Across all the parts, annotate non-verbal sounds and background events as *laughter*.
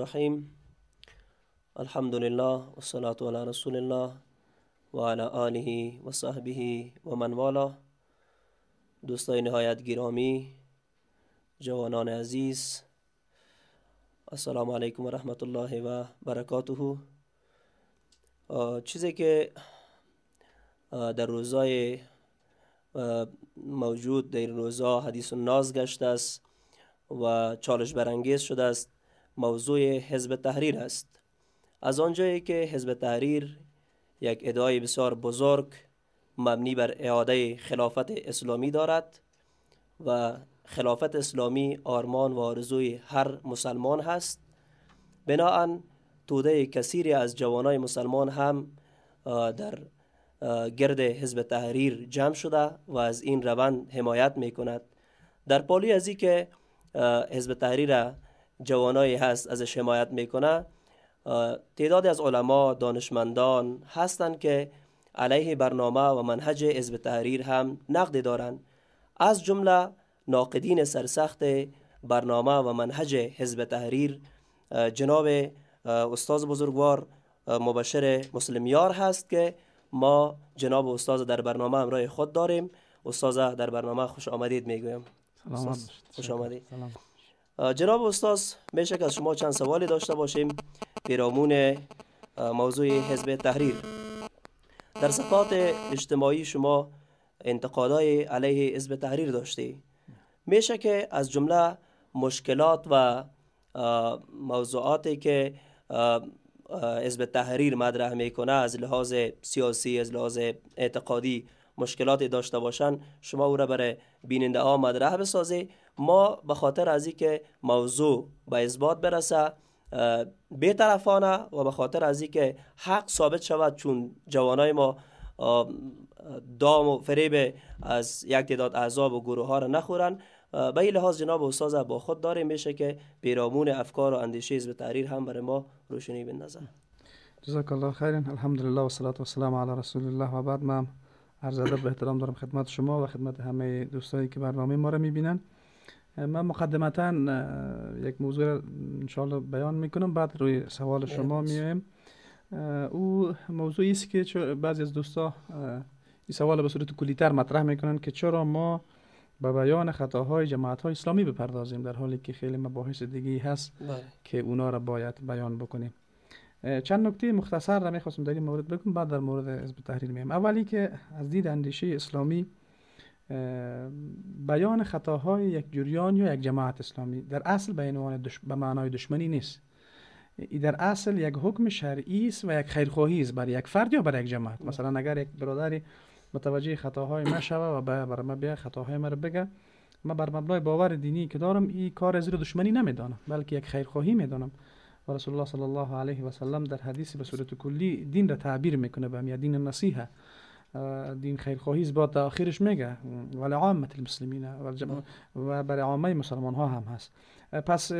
الرحیم الحمد لله والصلاة على رسول الله وعلى آله و ومن والاه دوستای نهایت گرامی جوانان عزیز السلام علیکم و رحمت الله و برکاته چیزی که در روزای موجود در روزا حدیث و ناز گشته است و چالش برانگیز شده است موضوع حزب تحریر است از آنجایی که حزب تحریر یک ادعای بسیار بزرگ مبنی بر اعاده خلافت اسلامی دارد و خلافت اسلامی آرمان و آرزوی هر مسلمان هست بناهن توده کثیری از جوانای مسلمان هم در گرد حزب تحریر جمع شده و از این روند حمایت می کند در پالی از که حزب تحریر جوانایی هست ازش حمایت میکنه تعداد از علما دانشمندان هستند که علیه برنامه و منهج حزب تحریر هم نقدی دارند از جمله ناقدین سرسخت برنامه و منهج حزب تحریر جناب استاد بزرگوار مبشر مسلمیار هست که ما جناب استاد در برنامه همراه خود داریم استاد در برنامه خوش آمدید میگویم خوش آمدید سلام. جناب استاد میشه که از شما چند سوالی داشته باشیم پیرامون موضوع حزب تحریر در صفات اجتماعی شما انتقادای علیه حزب تحریر داشتی میشه که از جمله مشکلات و موضوعاتی که حزب تحریر مطرح میکنه از لحاظ سیاسی از لحاظ اعتقادی مشکلاتی داشته باشن شما او را برای بیننده ها مطرح بسازی ما به خاطر از که موضوع به اثبات برسه بیطرفانه و به خاطر از که حق ثابت شود چون جوانای ما دام و فریب از یک تعداد اعضاب و گروه ها را نخورن به این لحاظ جناب استاد با خود داریم میشه که پیرامون افکار و اندیشه به تحریر هم برای ما روشنی بندازن جزاک الله خیرین الحمدلله و صلات و سلام علی رسول الله و بعد من عرض به احترام دارم خدمت شما و خدمت همه دوستانی که برنامه ما را میبینن من مقدمتا یک موضوع را انشاءالله بیان میکنم بعد روی سوال خب، شما خب. میایم او موضوعی است که بعضی از دوستا این سوال به صورت کلیتر مطرح میکنن که چرا ما به بیان خطاهای جماعت های اسلامی بپردازیم در حالی که خیلی مباحث دیگی هست بله. که اونا را باید بیان بکنیم چند نکته مختصر را میخواستم در این مورد بگم بعد در مورد حزب تحریر میم اولی که از دید اندیشه اسلامی بیان خطاهای یک جریان یا یک جماعت اسلامی در اصل به عنوان به معنای دشمنی نیست در اصل یک حکم شرعی است و یک خیرخواهی است برای یک فرد یا برای یک جماعت مثلا اگر یک برادری متوجه خطاهای ما شوه و بر ما بیا خطاهای ما رو بگه ما بر مبنای باور دینی که دارم این کار از دشمنی نمیدانم بلکه یک خیرخواهی میدانم و رسول الله صلی الله علیه و سلم در حدیث به صورت کلی دین را تعبیر میکنه به دین نصیحه دین خیرخواهی است با تا آخرش میگه ولی عامه المسلمین و برای عامه مسلمان ها هم هست پس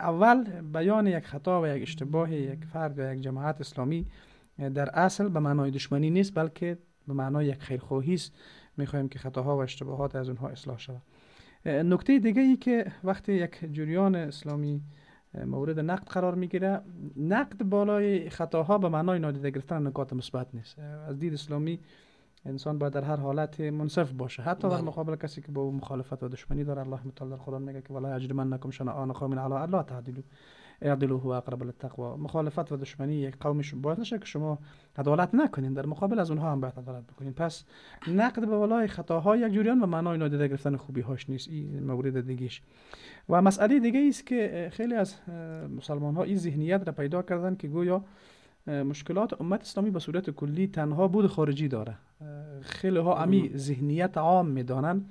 اول بیان یک خطا و یک اشتباه یک فرد و یک جماعت اسلامی در اصل به معنای دشمنی نیست بلکه به معنای یک خیرخواهی است میخوایم که خطاها و اشتباهات از اونها اصلاح شود نکته دیگه ای که وقتی یک جریان اسلامی مورد نقد قرار میگیره نقد بالای خطاها به معنای نادیده گرفتن نکات مثبت نیست از دید اسلامی انسان باید در هر حالت منصف باشه حتی در بله. مقابل کسی که با او مخالفت و دشمنی داره الله متعال در قرآن میگه که ولا شنا انا قوم علی الا تعدلوا اعدلوا هو اقرب للتقوا مخالفت و دشمنی یک شما باعث نشه که شما عدالت نکنین در مقابل از اونها هم باید عدالت بکنین پس نقد به ولای خطاها یک جوریان و معنای نادیده گرفتن خوبی هاش نیست این مورد دیگیش و مسئله دیگه است که خیلی از مسلمان ها این ذهنیت را پیدا کردن که گویا مشکلات امت اسلامی به صورت کلی تنها بود خارجی داره خیلی ها امی ذهنیت عام میدانن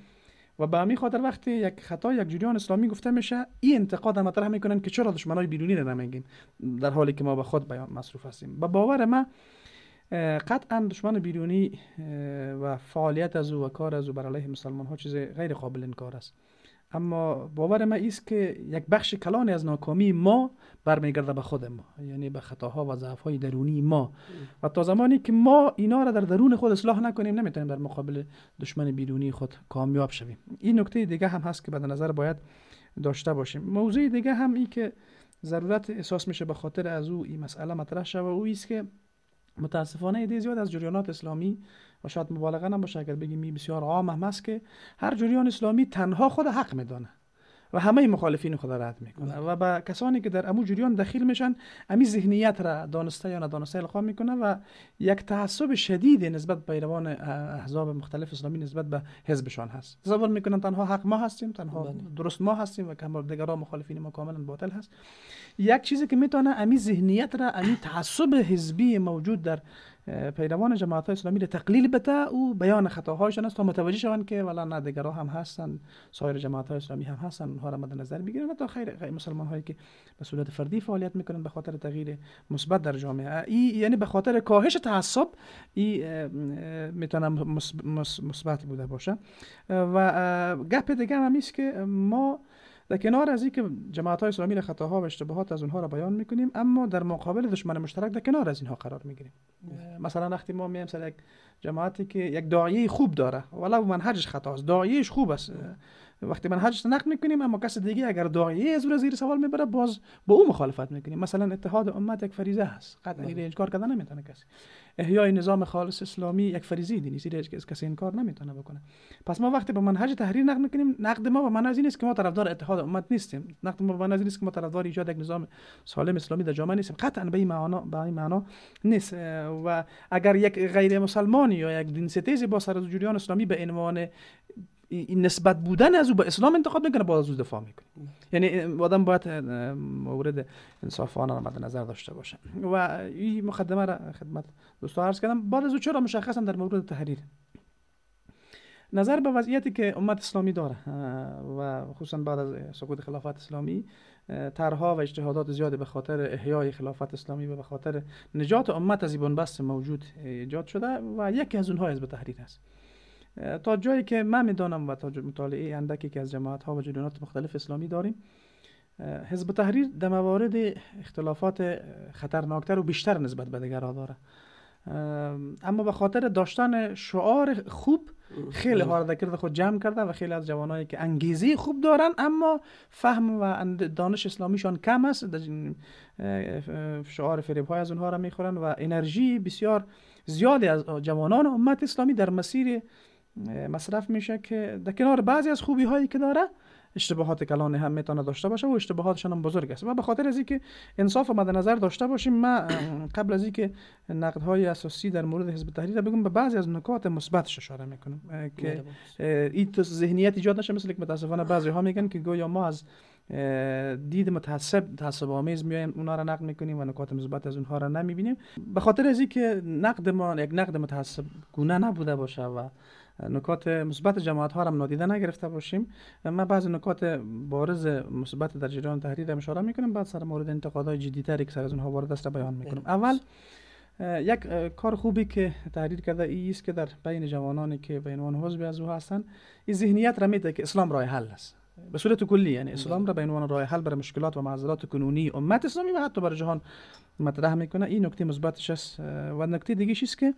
و به همین خاطر وقتی یک خطا یک جریان اسلامی گفته میشه این انتقاد هم مطرح میکنن که چرا دشمنای بیرونی رو نمیگیم در حالی که ما به خود بیان مصروف هستیم به باور من قطعا دشمن بیرونی و فعالیت از او و کار از او بر علیه مسلمان ها چیز غیر قابل انکار است اما باور ما است که یک بخش کلانی از ناکامی ما برمیگرده به خود ما یعنی به خطاها و های درونی ما و تا زمانی که ما اینا را در درون خود اصلاح نکنیم نمیتونیم در مقابل دشمن بیرونی خود کامیاب شویم این نکته دیگه هم هست که به نظر باید داشته باشیم موضوع دیگه هم این که ضرورت احساس میشه به خاطر از او این مسئله مطرح شوه او است که متاسفانه ایده زیاد از جریانات اسلامی و شاید مبالغه نباشه اگر بگیم بسیار عام هم است که هر جریان اسلامی تنها خود حق میدانه و همه مخالفین خدا رد میکنه بله. و به کسانی که در امو جریان دخیل میشن امی ذهنیت را دانسته یا ندانسته القا میکنه و یک تعصب شدید نسبت به پیروان احزاب مختلف اسلامی نسبت به حزبشان هست تصور میکنن تنها حق ما هستیم تنها بله. درست ما هستیم و که دیگر مخالفین ما کاملا باطل هست یک چیزی که میتونه امی ذهنیت را امی تعصب حزبی موجود در پیروان جماعت اسلامی را تقلیل بده او بیان خطاهایشان است تا متوجه شوند که ولا نه هم هستن سایر جماعت اسلامی هم هستن اونها را مد نظر میگیرن تا خیر مسلمان هایی که به صورت فردی فعالیت میکنن به خاطر تغییر مثبت در جامعه ای یعنی به خاطر کاهش تعصب ای میتونه مثبت بوده باشه و گپ دیگه هم, که ما در کنار از اینکه جماعت های اسلامی خطاها و اشتباهات از اونها را بیان میکنیم اما در مقابل دشمن مشترک در کنار از اینها قرار میگیریم بله. مثلا وقتی ما میایم سر یک جماعتی که یک داعیه خوب داره ولو منهجش خطا است داعیهش خوب است بله. وقتی منهجش نقد میکنیم اما کس دیگه اگر داعیه از زیر سوال میبره باز با او مخالفت میکنیم مثلا اتحاد امت یک فریضه است قطعا این بله. کار کردن نمیتونه کسی احیای نظام خالص اسلامی یک فریضه دینی است کسی این کار نمیتونه بکنه پس ما وقتی به منهج تحریر نقد میکنیم نقد ما به از این است که ما طرفدار اتحاد امت نیستیم نقد ما به از این است که ما طرفدار ایجاد یک نظام سالم اسلامی در جامعه نیستیم قطعا به این معنا به این معنا نیست و اگر یک غیر مسلمانی یا یک دین ستیزی با سر جریان اسلامی به عنوان این نسبت بودن از او به اسلام انتخاب میکنه باز او دفاع میکنه یعنی آدم باید مورد انصافانه را نظر داشته باشه و این مقدمه را خدمت دوستا عرض کردم بعد از او چرا مشخصا در مورد تحریر نظر به وضعیتی که امت اسلامی داره و خصوصا بعد از سقوط خلافت اسلامی طرها و اجتهادات زیادی به خاطر احیای خلافت اسلامی و به خاطر نجات امت از این بنبست موجود ایجاد شده و یکی از اونها حزب تحریر است تا جایی که من میدانم و تا مطالعه اندکی که از جماعت ها و جریانات مختلف اسلامی داریم حزب تحریر در موارد اختلافات خطرناکتر و بیشتر نسبت به دیگرها داره اما به خاطر داشتن شعار خوب خیلی ها را خود جمع کرده و خیلی از جوانایی که انگیزه خوب دارن اما فهم و دانش اسلامیشان کم است شعار فریب های از اونها را میخورن و انرژی بسیار زیادی از جوانان امت اسلامی در مسیر مصرف میشه که در کنار بعضی از خوبی هایی که داره اشتباهات کلان هم میتونه داشته باشه و اشتباهاتشان هم بزرگ است و به خاطر از اینکه انصاف مد نظر داشته باشیم من *clears throat* قبل از اینکه نقد های اساسی در مورد حزب تحریر بگم به بعضی از نکات مثبتش اشاره میکنم بله، که بله. این تو ذهنیت ایجاد نشه مثل که متاسفانه بعضی ها میگن که گویا ما از دید متعصب تعصب آمیز میایم اونها رو نقد میکنیم و نکات مثبت از اونها را نمیبینیم به خاطر از اینکه نقد ما یک نقد متعصب گونه نبوده باشه و نکات مثبت جماعت ها هم نادیده نگرفته باشیم من بعضی نکات بارز مثبت در جریان تحریر هم اشاره میکنم بعد سر مورد انتقادهای تری که سر از اونها وارد است بیان میکنم اول یک کار خوبی که تحریر کرده ای است که در بین جوانانی که به عنوان حزب از او هستند این ذهنیت را میده که اسلام راه حل است به صورت کلی یعنی بله. اسلام را به عنوان راه حل برای مشکلات و معضلات کنونی امت اسلامی و حتی برای جهان مطرح میکنه این نکته مثبتش است و نکته دیگه است که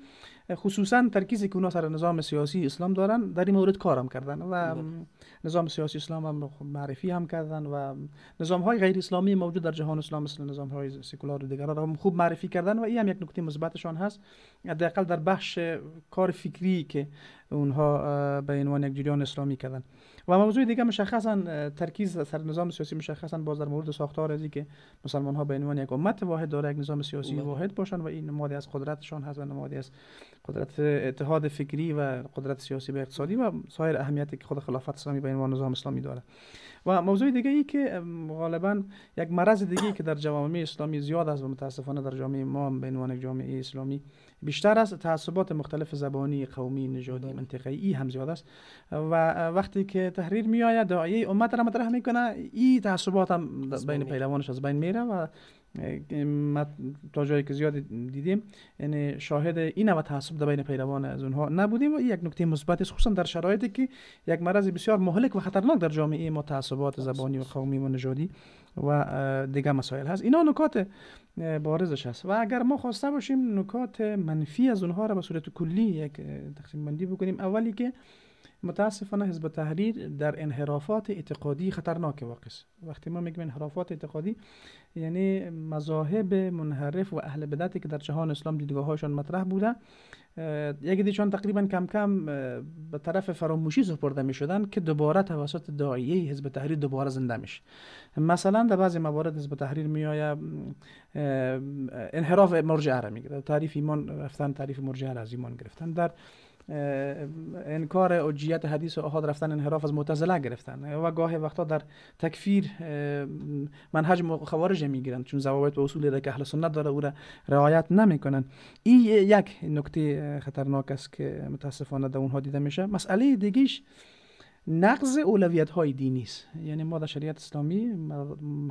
خصوصا ترکیزی که سر نظام سیاسی اسلام دارن در این مورد کارم کردن و بله. نظام سیاسی اسلام هم معرفی هم کردن و نظام های غیر اسلامی موجود در جهان اسلام مثل نظام های سکولار و دیگر را هم خوب معرفی کردن و این هم یک نکته مثبتشان هست حداقل در بخش کار فکری که اونها به عنوان یک جریان اسلامی کردن و موضوع دیگه مشخصا ترکیز سر نظام سیاسی مشخصا باز در مورد ساختار از که مسلمان ها به عنوان یک امت واحد داره یک نظام سیاسی واحد باشن و این نمادی از قدرتشان هست و نمادی از قدرت اتحاد فکری و قدرت سیاسی و اقتصادی و سایر اهمیتی که خود خلافت اسلامی به عنوان نظام اسلامی داره و موضوع دیگه ای که غالبا یک مرض دیگه ای که در جوامع اسلامی زیاد است و متاسفانه در جامعه ما به عنوان جامعه اسلامی بیشتر از تعصبات مختلف زبانی قومی نژادی بله. منطقه ای هم زیاد است و وقتی که تحریر می آید دعایه امت را مطرح میکنه این تعصبات هم بین پیلوانش از بین میره و تا جایی که زیاد دیدیم یعنی شاهد این نوع تعصب در بین پیروان از اونها نبودیم و یک نکته مثبت است خصوصا در شرایطی که یک مرض بسیار مهلک و خطرناک در جامعه ما تعصبات خب، زبانی و خب. قومی و نژادی و دیگه مسائل هست اینا نکات بارزش هست و اگر ما خواسته باشیم نکات منفی از اونها را به صورت کلی یک تقسیم بندی بکنیم اولی که متاسفانه حزب تحریر در انحرافات اعتقادی خطرناک واقع است وقتی ما میگیم انحرافات اعتقادی یعنی مذاهب منحرف و اهل بدعتی که در جهان اسلام دیدگاهشان مطرح بوده یکی دیشان تقریبا کم کم به طرف فراموشی سپرده می شدن که دوباره توسط داعیه حزب تحریر دوباره زنده میشه مثلا در بعضی موارد حزب تحریر می آید انحراف مرجعه را میگیره تعریف ایمان رفتن تعریف مرجعه را از ایمان گرفتن در انکار اجیت حدیث و احاد رفتن انحراف از معتزله گرفتن و گاهی وقتا در تکفیر منهج خوارج میگیرند چون ضوابط و اصول را که اهل سنت داره او را رعایت نمیکنن این یک نکته خطرناک است که متاسفانه در اونها دیده میشه مسئله دیگیش نقض اولویت های دینی است یعنی ما در شریعت اسلامی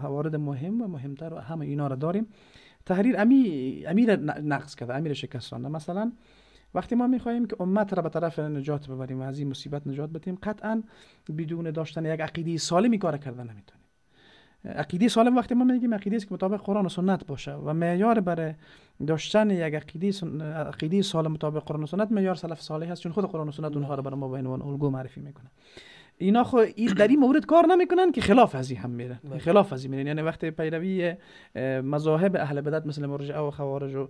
موارد مهم و مهمتر و همه اینا را داریم تحریر امی امیر نقض کرده امیر شکستانده مثلا وقتی ما میخواهیم که امت را به طرف نجات ببریم و از این مصیبت نجات بدیم قطعا بدون داشتن یک عقیده سالمی کار کرده نمیتونیم عقیده سالم وقتی ما میگیم عقیده است که مطابق قرآن و سنت باشه و معیار برای داشتن یک عقیده سن... سالم مطابق قرآن و سنت معیار سلف صالح است چون خود قرآن و سنت اونها رو برای ما به عنوان الگو معرفی میکنه اینا خو در این مورد کار نمیکنن که خلاف از هم میرن بله. خلاف از میرن یعنی وقتی پیروی مذاهب اهل بدعت مثل مرجعه و خوارج و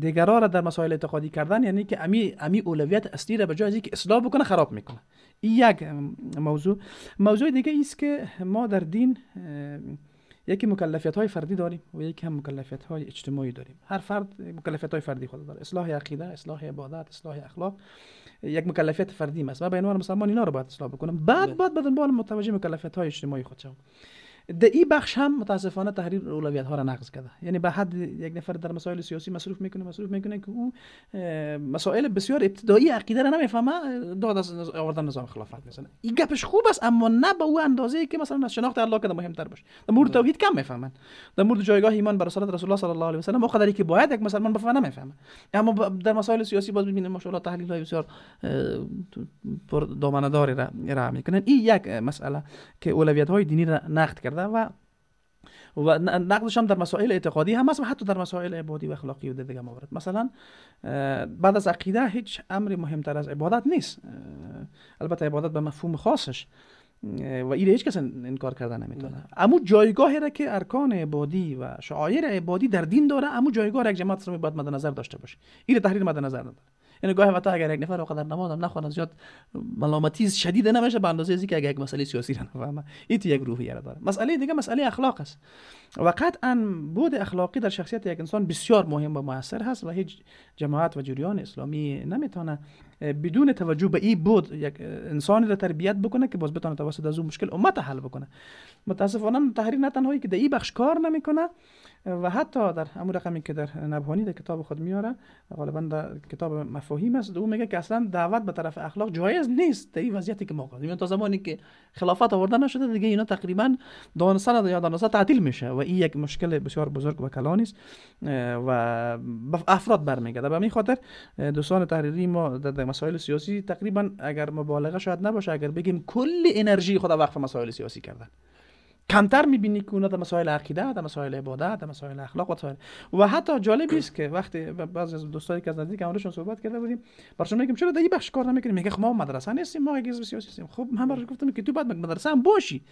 دیگرا را در مسائل اعتقادی کردن یعنی که امی امی اولویت اصلی را به جای اینکه اصلاح بکنه خراب میکنه این یک موضوع موضوع دیگه است که ما در دین یکی مکلفیت های فردی داریم و یکی هم مکلفیت های اجتماعی داریم هر فرد مکلفیت های فردی خود داره اصلاح عقیده اصلاح عبادت اصلاح اخلاق یک مکلفیت فردی است و به عنوان مسلمان اینا رو باید اصلاح بکنم بعد بعد بله. به دنبال متوجه مکلفیت های اجتماعی خود شوم در این بخش هم متاسفانه تحریر اولویت ها را نقض کرده یعنی به حد یک نفر در مسائل سیاسی مصروف میکنه مصروف میکنه که او مسائل بسیار ابتدایی عقیده را نمیفهمه داد از آوردن نظام خلافت میزنه این گپش خوب است اما نه به او اندازه که مثلا از شناخت الله که مهمتر باشه در مورد بله. توحید کم میفهمن در مورد جایگاه ایمان بر رسول الله صلی الله علیه و سلم قدری که باید یک مسلمان بفهمه نمیفهمه اما در مسائل سیاسی باز ببینیم ماشاءالله تحلیل های بسیار پر دامنه داری را, میکنن این یک مسئله که اولویت های دینی را نقد کرده و و نقدش هم در مسائل اعتقادی هم هست و حتی در مسائل عبادی و اخلاقی و دیگه موارد مثلا بعد از عقیده هیچ امری مهمتر از عبادت نیست البته عبادت به مفهوم خاصش و ایره هیچ کس انکار کردن نمیتونه امو جایگاهی را که ارکان عبادی و شعایر عبادی در دین داره امو جایگاه را یک جماعت سرمی باید مد نظر داشته باشه ایره تحریر مد نظر نداره یعنی گاهی وقتا اگر یک نفر در نماز هم نخونه زیاد ملامتی شدید نمیشه به اندازه که اگر یک مسئله سیاسی را نفهمه این یک روحیه داره مسئله دیگه مسئله اخلاق است و قطعا بود اخلاقی در شخصیت یک انسان بسیار مهم و موثر هست و هیچ جماعت و جریان اسلامی نمیتونه بدون توجه به این بود یک انسانی را تربیت بکنه که باز بتونه توسط از اون مشکل امت حل بکنه متاسفانه تحریر نه تنهایی که در این بخش کار نمیکنه و حتی در همون رقمی که در نبهانی در کتاب خود میاره غالبا در کتاب مفاهیم است او میگه که اصلا دعوت به طرف اخلاق جایز نیست در این وضعیتی که ما قادم یعنی تا زمانی که خلافت آورده نشده دیگه اینا تقریبا دانسان یا دانسان تعطیل میشه و این یک مشکل بسیار بزرگ و کلان است و افراد برمیگرده به این خاطر دوستان تحریری ما در, مسائل سیاسی تقریبا اگر مبالغه شاید نباشه اگر بگیم کل انرژی خود وقف مسائل سیاسی کردن کمتر میبینی که اونا در مسائل عقیده در مسائل عبادت در مسائل اخلاق و مسائل و حتی جالب است که وقتی بعضی از دوستایی که از نزدیک امروزشون صحبت کرده بودیم برشون میگم چرا در این بخش کار نمیکنیم میگه خب ما مدرسه نیستیم ما یک حزب سیاسی هستیم خب من براش گفتم که تو باید مدرسه هم باشی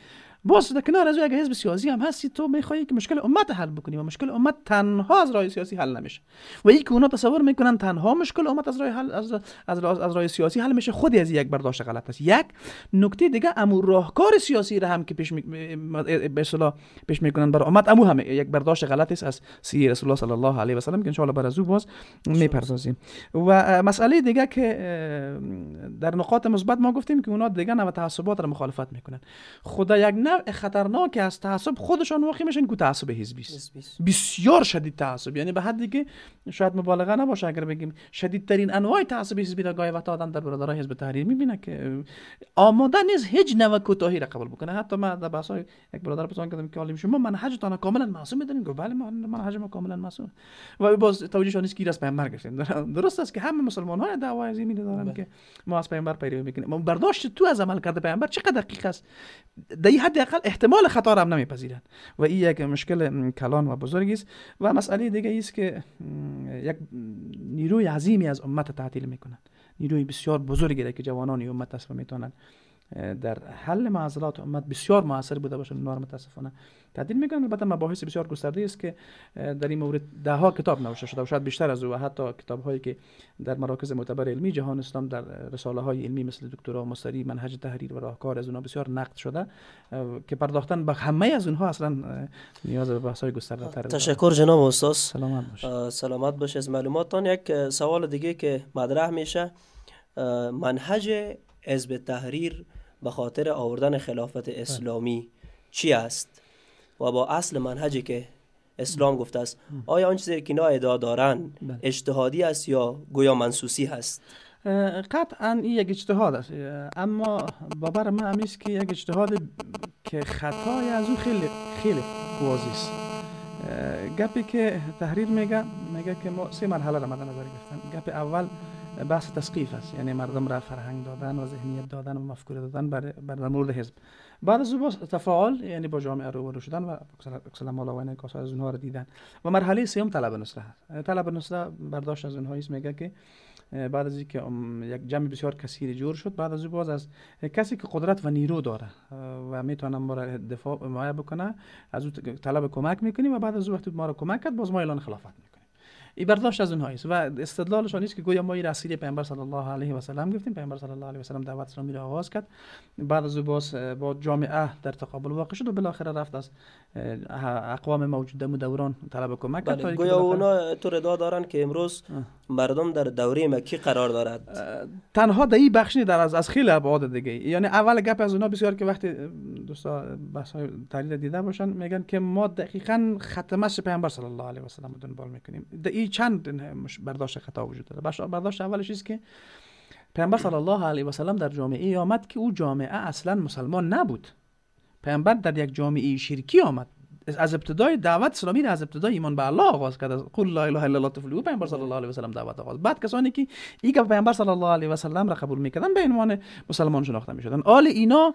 باز در کنار از اگه حزب سیاسی هم هستی تو میخوای که مشکل امت حل بکنی و مشکل امت تنها از راه سیاسی حل نمیشه و این که اونا تصور میکنن تنها مشکل امت از راه حل از از, از راه سیاسی حل میشه خودی از یک برداشت غلط است یک نکته دیگه امو راهکار سیاسی را هم که پیش می... به اصطلاح پیش میکنن بر امت امو هم یک برداشت غلط است از سی رسول الله صلی الله علیه و سلم که ان شاء الله بر ازو باز میپردازیم و مسئله دیگه که در نقاط مثبت ما گفتیم که اونا دیگه نه تعصبات را مخالفت میکنن خدا یک نوع که از تعصب خودشان واقع میشن که تعصب حزبی است بسیار شدید تعصب یعنی به حدی که شاید مبالغه نباشه اگر بگیم شدیدترین انواع تعصب حزبی را گاهی وقت آدم در برادرای حزب تحریر میبینه که آماده نیست هیچ نوع کوتاهی را قبول بکنه حتی من در بحث یک برادر پسان کردم که عالم شما تانا کاملا معصوم میدونین گفت بله من حج ما کاملا معصوم و باز توجه نیست که از پیغمبر گرفتیم درست است که همه مسلمان های دعوای از دارن بله. که ما از پیغمبر پیروی میکنیم برداشت تو از عمل کرده پیغمبر چقدر دقیق است در حد احتمال خطا را هم نمیپذیرند و این یک مشکل کلان و بزرگی است و مسئله دیگه است که یک نیروی عظیمی از امت تعطیل میکنند نیروی بسیار بزرگی که جوانان امت است و میتونند در حل معضلات امت بسیار موثر بوده باشه نار متاسفانه تعدیل میگن البته مباحث بسیار گسترده است که در این مورد ده ها کتاب نوشته شده و شاید بیشتر از او و حتی کتاب هایی که در مراکز معتبر علمی جهان اسلام در رساله های علمی مثل دکترا مصری منهج تحریر و راهکار از اونها بسیار نقد شده که پرداختن به همه از اونها اصلا نیاز به بحث های گسترده تر تشکر جناب استاد سلامت باشه سلامت باشه از معلوماتتان یک سوال دیگه که مطرح میشه منهج حزب تحریر به خاطر آوردن خلافت بله. اسلامی چی است و با اصل منهجی که اسلام گفته است آیا آن چیزی که اینا ادعا دارن بله. اجتهادی است یا گویا منسوسی هست قطعا این یک اجتهاد است اما بابر من همیست که یک اجتهاد که خطای از او خیلی خیلی واضح است گپی که تحریر میگه میگه که ما سه مرحله را مد نظر گرفتن گپ اول بحث تسقیف است یعنی مردم را فرهنگ دادن و ذهنیت دادن و مفکوره دادن بر, بر مورد حزب بعد از تفاعل یعنی با جامعه رو شدن و اکسلا و کاسا از اونها را دیدن و مرحله سوم طلب نصره هست طلب نصره برداشت از ایست میگه که بعد از اینکه یک جمع بسیار کثیر جور شد بعد از باز از کسی که قدرت و نیرو داره و میتونه ما را دفاع مایه بکنه از او طلب کمک میکنیم و بعد از اون وقتی ما را کمک کرد باز ما اعلان خلافت میکنیم این برداشت از اونها است و استدلالشان نیست که گویا ما این رسیل پیامبر صلی الله علیه و سلم گفتیم پیامبر صلی الله علیه و سلم دعوت اسلامی را آغاز کرد بعد از او باز با جامعه در تقابل واقع شد و بالاخره رفت از اقوام موجود در دوران طلب کمک کرد بله، گویا اونا تو ردا دارن که امروز مردم در دوره مکی قرار دارد تنها در این بخش در از از خیلی ابعاد دیگه یعنی اول گپ از اونا بسیار که وقتی دوستا بحث تحلیل دیده باشن میگن که ما دقیقاً ختمش پیامبر صلی الله علیه و سلم دنبال میکنیم در چند برداشت خطا وجود داره برداشت اولش است که پیامبر صلی الله علیه و سلم در جامعه ای آمد که او جامعه اصلا مسلمان نبود پیامبر در یک جامعه شرکی آمد از ابتدای دعوت اسلامی از ابتدای ایمان به الله آغاز کرد از قول لا اله الا الله پیامبر صلی الله علیه و سلم دعوت آغاز بعد کسانی که این پیامبر صلی الله علیه و سلم را قبول میکردن به عنوان مسلمان شناخته میشدن آل اینا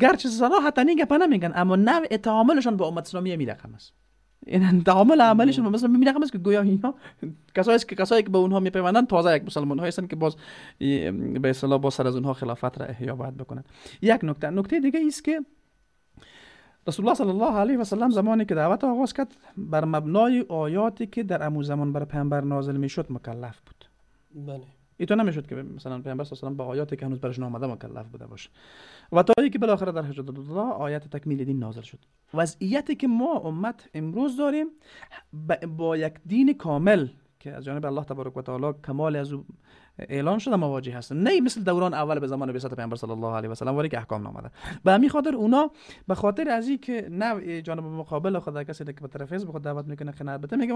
گرچه صراحتا ایگا پنه میگن. اما نوع تعاملشان با امت اسلامی است تعامل عملشون مثلا می که گویا اینا کسایی که کسایی که به اونها میپیوندن تازه یک مسلمان هستند که باز به اصطلاح با سر از اونها خلافت را احیا باید بکنن یک نکته نکته دیگه است که رسول الله صلی الله علیه و سلم زمانی که دعوت آغاز کرد بر مبنای آیاتی که در امو زمان بر پیامبر نازل میشد مکلف بود بله تو نمیشد که مثلا پیامبر صلی الله با آیاتی که هنوز برش نامده مکلف بوده باشه و تا که بالاخره در حجت الله آیت تکمیل دین نازل شد وضعیتی که ما امت امروز داریم با یک دین کامل که از جانب الله تبارک و تعالی کمال از اعلان شده مواجه هستن نه مثل دوران اول به زمان بعثت پیامبر صلی الله علیه و سلم وری که احکام نامده به همین خاطر اونا به خاطر از که نه جانب مقابل خدا کسی که به طرف حزب خود دعوت میکنه قناعت بده میگه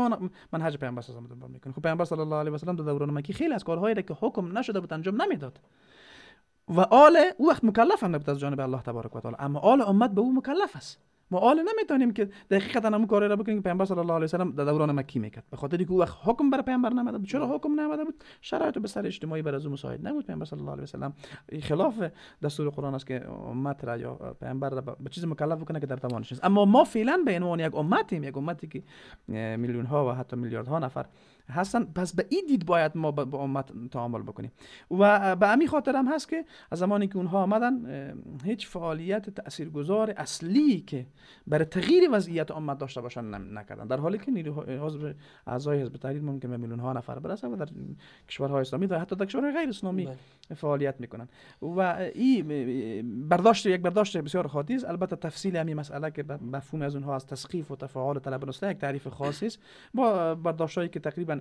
من حج پیامبر صلی الله علیه و سلم خب پیامبر صلی الله علیه و سلم در دوران مکی خیلی از کارهایی که حکم نشده بود انجام نمیداد و آل او وقت مکلف هم نبود از جانب الله تبارک و تعالی اما آل امت به او مکلف است ما حالا نمیتونیم که دقیقا همون کار را بکنیم که پیامبر صلی الله علیه و سلم در دوران مکی میکرد به خاطر اینکه او وقت حکم بر پیامبر نمیاد بود چرا حکم نمیاد بود شرایط به سر اجتماعی برای او مساعد نبود پیامبر صلی الله علیه و خلاف دستور قرآن است که امت را یا پیامبر را به چیز مکلف بکنه که در توانش نیست اما ما فعلا به عنوان یک امتیم یک امتی که میلیون ها و حتی ها نفر هستن پس به این دید باید ما با امت تعامل بکنیم و به همین خاطر هم هست که از زمانی که اونها آمدن هیچ فعالیت تاثیرگذار اصلی که برای تغییر وضعیت امت داشته باشن نکردن در حالی که نیروهای اعضای حزب تحریر ممکن به میلیون ها نفر برسن و در کشورهای اسلامی و حتی در کشورهای غیر اسلامی بله. فعالیت میکنن و این برداشت یک برداشت بسیار خاطی است البته تفصیل همین مسئله که مفهوم از اونها از تسخیف و تفاعل طلب یک تعریف خاصی است با برداشتهایی که تقریبا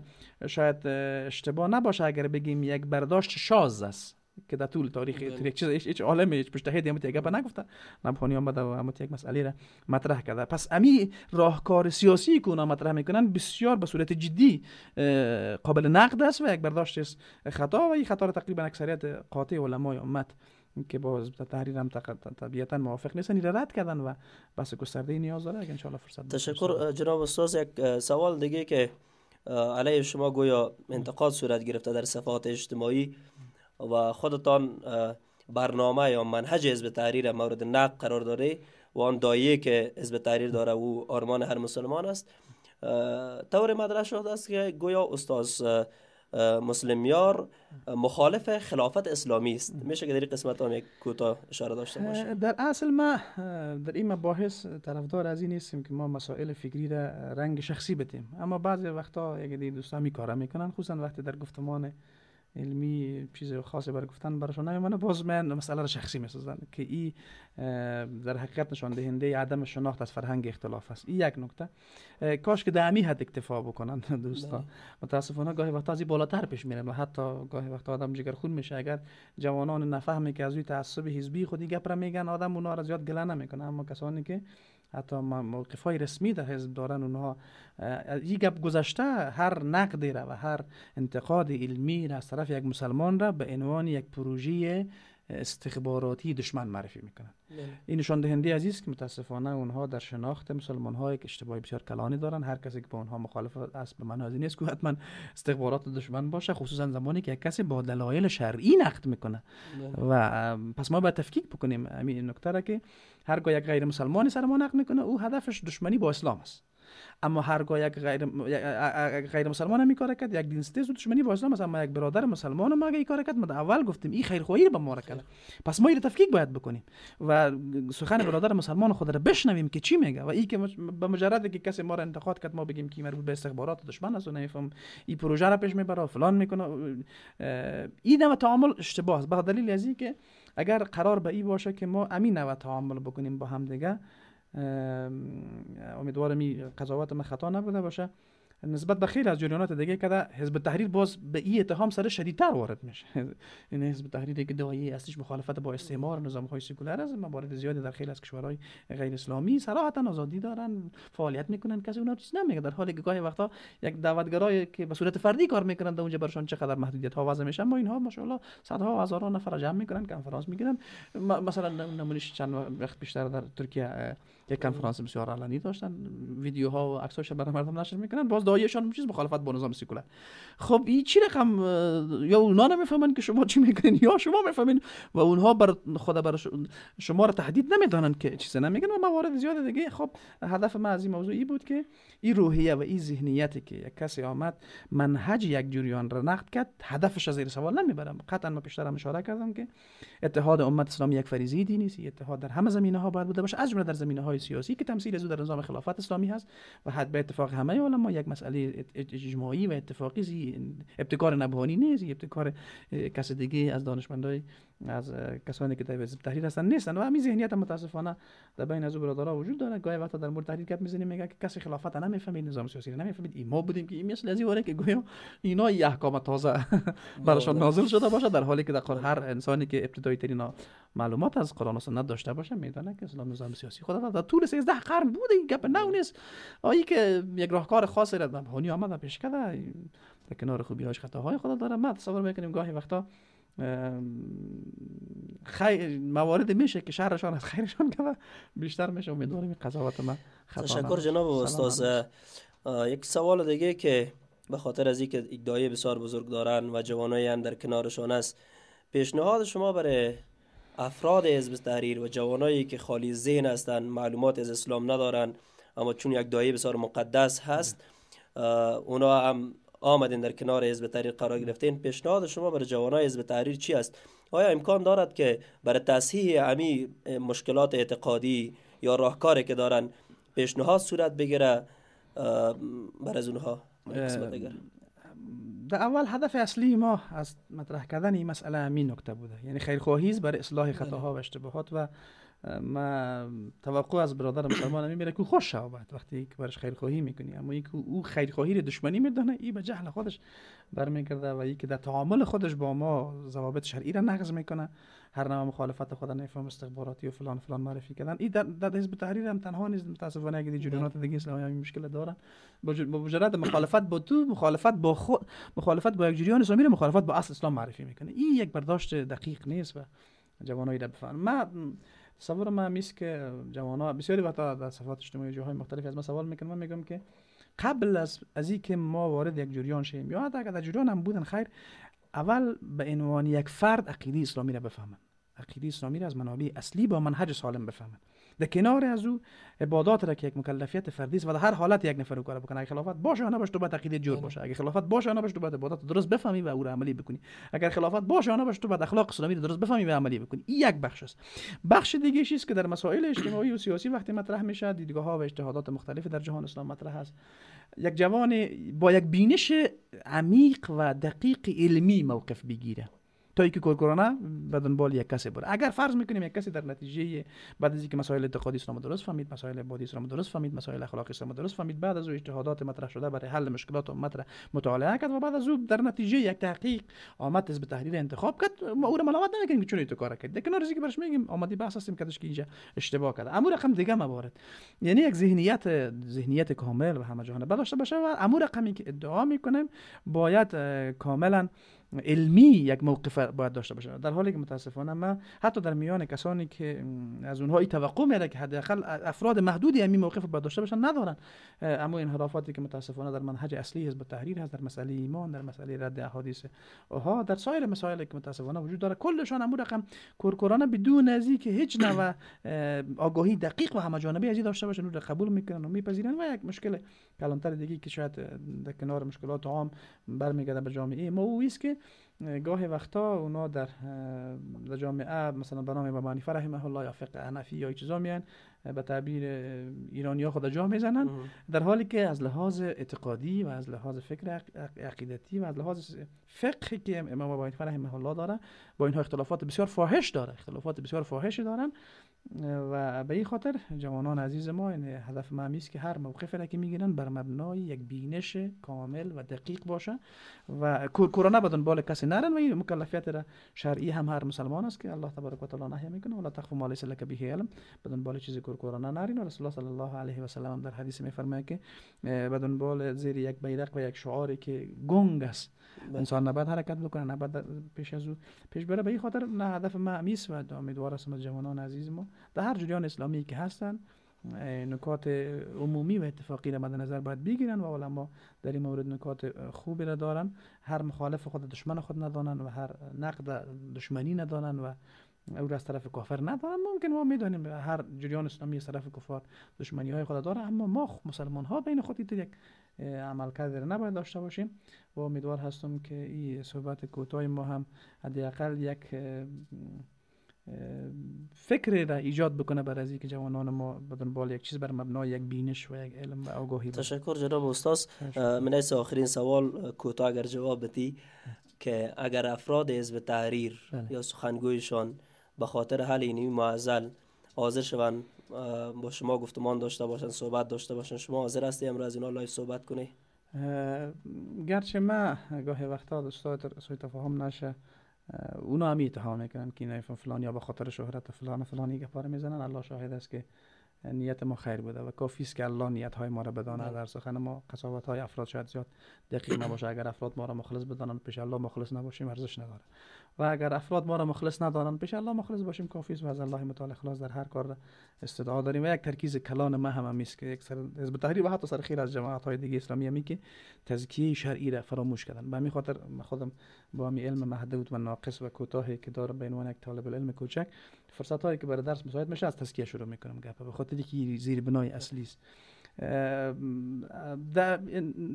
شاید اشتباه نباشه اگر بگیم یک برداشت شاز است که در طول تاریخ بله. یک چیز هیچ عالم هیچ مجتهدی هم یک نگفته نبخانی آمده و هم یک مسئله را مطرح کرده پس امی راهکار سیاسی که مطرح میکنن بسیار به صورت جدی قابل نقد است و یک برداشت خطا و این خطا را تقریبا اکثریت قاطع علمای امت که با تحریر هم طبیعتا موافق نیستن یعنی را رد کردن و بس گسترده نیاز داره اگر انشاءالله فرصت تشکر جناب استاد یک سوال دیگه که علیه شما گویا انتقاد صورت گرفته در صفات اجتماعی و خودتان برنامه یا منهج حزب تحریر مورد نقد قرار داره و آن دایه که حزب تحریر داره او آرمان هر مسلمان است طور مدرسه شده است که گویا استاد مسلمیار مخالف خلافت اسلامی است میشه که در این قسمت هم یک کوتاه اشاره داشته باشه در اصل ما در این مباحث طرفدار از این نیستیم که ما مسائل فکری را رنگ شخصی بتیم اما بعضی وقتا یک دی دوستان می کارا میکنن خصوصا وقتی در گفتمان علمی چیز خاصی برای گفتن براشون نمیمانه باز من مسئله رو شخصی میسازن که این در حقیقت نشان دهنده عدم شناخت از فرهنگ اختلاف است این یک نکته کاش که در حد اکتفا بکنن *laughs* دوستان بله. متاسفانه گاهی وقتا از بالاتر پیش میرم و حتی گاهی وقتا آدم خون میشه اگر جوانان نفهمی که از روی تعصب حزبی خودی گپ میگن آدم اونا را زیاد گله نمیکنه اما کسانی که حتی موقف های رسمی در حزب دارن اونها این گپ گذشته هر نقدی را و هر انتقاد علمی را از طرف یک مسلمان را به عنوان یک پروژه استخباراتی دشمن معرفی میکنن بله. این نشان دهنده عزیز که متاسفانه اونها در شناخت مسلمان های که اشتباهی بسیار کلانی دارن هر کسی که با اونها مخالف است به من نیست که حتما استخبارات دشمن باشه خصوصا زمانی که کسی با دلایل شرعی نقد میکنه بله. و پس ما باید تفکیک بکنیم این نکته که هرگاه یک غیر مسلمانی سر ما نقد میکنه او هدفش دشمنی با اسلام است اما هرگاه یک غیر غیر مسلمان هم کار کرد یک دین ستیز دشمنی با اسلام مثلا یک برادر مسلمان ما اگه کار کرد ما اول گفتیم این خیرخواهی به ما کرد پس ما این تفکیک باید بکنیم و سخن برادر مسلمان خود را بشنویم که چی میگه و این که به مجرد که کسی ما را انتقاد کرد ما بگیم که مربوط به استخبارات دشمن است و نمیفهم این پروژه را پیش میبره فلان میکنه این نوع تعامل اشتباه است دلیل از که اگر قرار به این باشه که ما امین نوع تعامل بکنیم با هم امیدوارم قضاوت من خطا نبوده باشه نسبت به خیلی از جریانات دیگه که حزب تحریر باز به این اتهام سر شدیدتر وارد میشه این *laughs* یعنی حزب تحریر که دایه اصلیش مخالفت با استعمار نظام های سکولار است موارد زیادی در خیلی از کشورهای غیر اسلامی صراحتا آزادی دارن فعالیت میکنن کسی اونا چیز نمیگه در حالی که گاهی وقتا یک دعوتگرایی که به صورت فردی کار میکنن اونجا اونجا برشان چقدر محدودیت ها وضع میشن ما اینها ماشاءالله صدها و هزاران نفر جمع میکنن کنفرانس میگیرن مثلا نمونش چند وقت بیشتر در ترکیه که کنفرانس بسیار علنی داشتن ویدیوها و عکس‌هاش برای مردم نشر میکنن باز دایشان چیز مخالفت با نظام سکولار خب این چی رقم یا اونا نمیفهمن که شما چی میکنین یا شما میفهمین و اونها بر خود بر شما رو تهدید نمیدانن که چیزی نمیگن و موارد زیاد دیگه خب هدف ما از این موضوع ای بود که این روحیه و این ذهنیتی که یک کسی آمد منهج یک جریان را نقد کرد هدفش از این سوال نمیبرم قطعا ما بیشتر هم اشاره کردم که اتحاد امت اسلامی یک فریضه دینی است اتحاد در همه زمینه ها باید بوده باشه از جمله در زمینه های های سیاسی که تمثیل از در نظام خلافت اسلامی هست و حد به اتفاق همه علما یک مسئله اجماعی و اتفاقی زی ابتکار نبهانی نیست ابتکار کس دیگه از دانشمندای از کسانی که در حزب تحریر هستن نیستن و همین ذهنیت متاسفانه در بین از برادران وجود داره گاهی وقتا در مورد تحریر گپ میزنیم میگه که کسی خلافت نمیفهمید نظام سیاسی نمیفهمید ای ما بودیم که این مثل از که گویا اینا ای احکام تازه *laughs* براشون نازل شده باشه در حالی که در هر انسانی که ابتدایی ترین معلومات از قرآن و سنت داشته باشه میدانه که اسلام نظام سیاسی خدا در طول 13 قرن بوده این گپ نه نیست که یک راهکار خاصی را هنی آمد پیش کرده در کنار خوبی هاش خطاهای خدا داره ما تصور میکنیم گاهی وقتا خیر موارد میشه که شهرشان از خیرشان کنه بیشتر میشه امیدواریم قضاوت من تشکر جناب استاد یک سوال دیگه که به خاطر از اینکه ایدای بسیار بزرگ دارن و جوانای هم در کنارشان است پیشنهاد شما برای افراد حزب تحریر و جوانایی که خالی ذهن هستند معلومات از اسلام ندارن اما چون یک دایی بسیار مقدس هست اونا هم آمدین در کنار حزب تحریر قرار گرفتین پیشنهاد شما برای جوانای حزب تحریر چی است آیا امکان دارد که برای تصحیح امی مشکلات اعتقادی یا راهکاری که دارن پیشنهاد صورت بگیره بر از اونها در اول هدف اصلی ما از مطرح کردن این مسئله این نکته بوده یعنی خیرخواهی برای اصلاح خطاها و اشتباهات و ما توقع از برادر مسلمان میره که خوش شود وقتی که برش خیرخواهی میکنی اما یکی او خیرخواهی رو دشمنی میدانه این به جهل خودش برمیگرده و یکی که در تعامل خودش با ما ضوابط شرعی را نقض میکنه هر نوع مخالفت خود نفهم استخباراتی و فلان فلان معرفی کردن این در, در حزب تحریر هم تنها نیست متاسفانه اگه جریانات دیگه اسلامی هم مشکل دارن با مجرد مخالفت با تو مخالفت با خود مخالفت با یک جریان اسلامی مخالفت با اصل اسلام معرفی میکنه این یک برداشت دقیق نیست و جوانایی را بفهم ما تصور ما میست که جوان ها بسیاری وقتا در صفحات اجتماعی جاهای مختلفی از ما سوال میکنم من میگم که قبل از از که ما وارد یک جریان شیم یا حتی اگر در جریان هم بودن خیر اول به عنوان یک فرد عقیده اسلامی را بفهمن عقیده اسلامی را از منابع اصلی با منهج سالم بفهمن در کنار از او عبادات را که یک مکلفیت فردی است و در هر حالت یک نفر کار بکنه اگر خلافت باشه نباشه تو باید عقیده جور باشه اگر خلافت باشه نباشه تو باید عبادات درست بفهمی و او را عملی بکنی اگر خلافت باشه باش تو باید اخلاق اسلامی درست بفهمی و عملی بکنی این یک بخش است بخش دیگه است که در مسائل اجتماعی و سیاسی وقتی مطرح میشه دیدگاه و اجتهادات مختلف در جهان اسلام مطرح است یک جوان با یک بینش عمیق و دقیق علمی موقف بگیره تا اینکه کورکورانه به دنبال یک کسی بره اگر فرض میکنیم یک کسی در نتیجه بعد از اینکه مسائل اعتقادی اسلام درست فهمید مسائل بادی اسلام درست فهمید مسائل اخلاقی اسلام درست فهمید بعد از او اجتهادات مطرح شده برای حل مشکلات امت را مطالعه کرد و بعد از او در نتیجه یک تحقیق آمد به تحلیل انتخاب کرد ما او را ملامت نمیکنیم که چون تو کار کرد لیکن چیزی که برش میگیم آمدی بحث هستیم کدش که اینجا اشتباه کرد. امور رقم دیگه موارد یعنی یک ذهنیت ذهنیت کامل و همه جهانه داشته باشه و امور رقمی که ادعا میکنیم باید کاملا علمی یک موقف باید داشته باشه در حالی که متاسفانه من حتی در میان کسانی که از اونها این توقع میره که حداقل افراد محدودی همین موقف باید داشته باشن ندارن اما انحرافاتی که متاسفانه در منهج اصلی حزب تحریر هست در مسئله ایمان در مسئله رد احادیث ها در سایر مسائل که متاسفانه وجود داره کلشان هم رقم کورکورانه بدون از که هیچ نوع آگاهی دقیق و همه جانبه ازی داشته باشن رو قبول میکنن و میپذیرن و یک مشکل کلانتر دیگه که شاید در کنار مشکلات عام برمیگرده به جامعه ما است که گاه وقتا اونا در جامعه مثلا به نام امام حنیفه رحمه الله یا فقه حنفی یا چیزا میان به تعبیر ایرانی ها خود جا میزنن در حالی که از لحاظ اعتقادی و از لحاظ فکر عقیدتی و از لحاظ فقهی که امام با حنیفه رحمه الله داره با اینها اختلافات بسیار فاحش داره اختلافات بسیار فاحشی دارن و به این خاطر جوانان عزیز ما این یعنی هدف ما است که هر موقفه را که میگیرن بر مبنای یک بینش کامل و دقیق باشه و کورکورانه بدون بال کسی نرن و این مکلفیت را شرعی هم هر مسلمان است که الله تبارک و تعالی نهی میکنه ولا تخف ما لیس به علم چیزی کورکورانه نرین و رسول الله صلی الله علیه و سلم در حدیث میفرمایه که بدون دنبال زیر یک بیرق و یک شعاری که گنگ است بله. انسان نباید حرکت بکنه نباید پیش از او پیش بره به این خاطر نه هدف ما امیس و امیدوار هستم از جوانان عزیز ما در هر جریان اسلامی که هستن نکات عمومی و اتفاقی را مد نظر باید بگیرن و علما در این مورد نکات خوبی را دارن هر مخالف خود دشمن خود ندانن و هر نقد دشمنی ندانن و او را از طرف کافر ندارن ممکن ما میدانیم هر جریان اسلامی از طرف کفار دشمنی های خود داره اما ما مسلمان ها بین خود یک عمل رو نباید داشته باشیم و امیدوار هستم که این صحبت کوتای ما هم حداقل یک فکر را ایجاد بکنه برای از که جوانان ما به دنبال یک چیز بر مبنای یک بینش و یک علم و آگاهی تشکر جناب استاد من آخرین سوال کوتاه اگر جواب بدی که اگر افراد حزب تحریر بله. یا سخنگویشان به خاطر حل این معزل حاضر شوند با شما گفتمان داشته باشن صحبت داشته باشن شما حاضر هستی امروز از اینا لایف صحبت کنی گرچه ما گاهی وقتا دوستا سوی تفاهم نشه اونا هم اتهام میکنن که نه فلان یا به خاطر شهرت فلان فلان فلانی پاره میزنن الله شاهد است که نیت ما خیر بوده و کافی است که الله نیت های ما را بدانه بله. در سخن ما قصاوت های افراد شاید زیاد دقیق نباشه اگر افراد ما را مخلص بدانند پیش الله مخلص نباشیم ارزش نداره و اگر افراد ما را مخلص ندارن پیش الله مخلص باشیم کافی است و از الله متعال خلاص در هر کار استدعا داریم و یک ترکیز کلان ما هم است که یک سر از تحریر و حتی سر از جماعت های دیگه اسلامی همی که تزکیه شرعی را فراموش کردن به همین خاطر خودم با می علم محدود و ناقص و کوتاهی که دارم به عنوان یک طالب علم کوچک فرصت هایی که برای درس مساعد میشه از تزکیه شروع میکنم گپ به خاطر که زیر بنای اصلی است در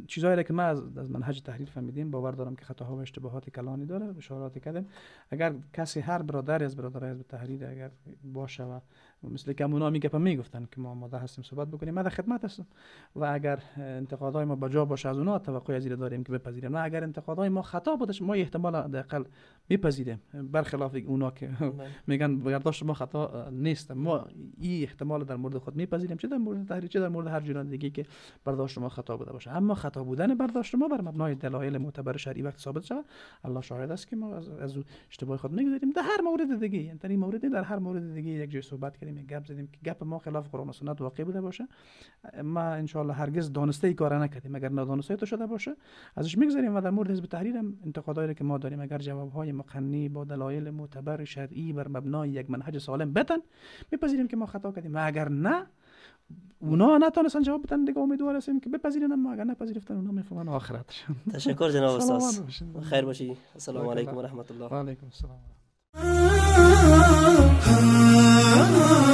چیزهایی که ما از, از منهج تحلیل فهمیدیم باور دارم که خطاها و اشتباهات کلانی داره اشاراتی کردم اگر کسی هر برادر از برادرای از تحریر اگر باشه و مثل که اونا میگه میگفتن که ما ماده هستیم صحبت بکنیم من خدمت هستم و اگر انتقادهای ما بجا باشه از اونها توقع از داریم که بپذیریم و اگر انتقادهای ما خطا بودش ما احتمال حداقل میپذیریم برخلاف اونا که بله. میگن برداشت ما خطا نیست ما این احتمال در مورد خود میپذیریم چه در مورد تحریر چه در مورد هر جور دیگه که برداشت ما خطا بوده باشه اما خطا بودن برداشت ما بر مبنای دلایل معتبر شرعی وقت ثابت شود الله شاهد است که ما از, اشتباه خود میگذاریم در هر مورد دیگه یعنی مورد در هر مورد دیگه یک جای صحبت کردیم کردیم گپ زدیم که گپ ما خلاف قرآن و سنت واقع بوده باشه ما ان هرگز دانسته ای کار نکردیم اگر ندانسته تو شده باشه ازش میگذریم و در مورد حزب تحریر هم انتقادایی که ما داریم اگر جواب های مقنی با دلایل معتبر شرعی بر مبنای یک منهج سالم بتن میپذیریم که ما خطا کردیم و اگر نه اونا نتونستن جواب بدن دیگه امیدوار هستیم که بپذیرن ما اگر نپذیرفتن اونا میفهمن آخرت تشکر جناب استاد خیر باشی السلام علیکم و رحمت الله و علیکم السلام Oh.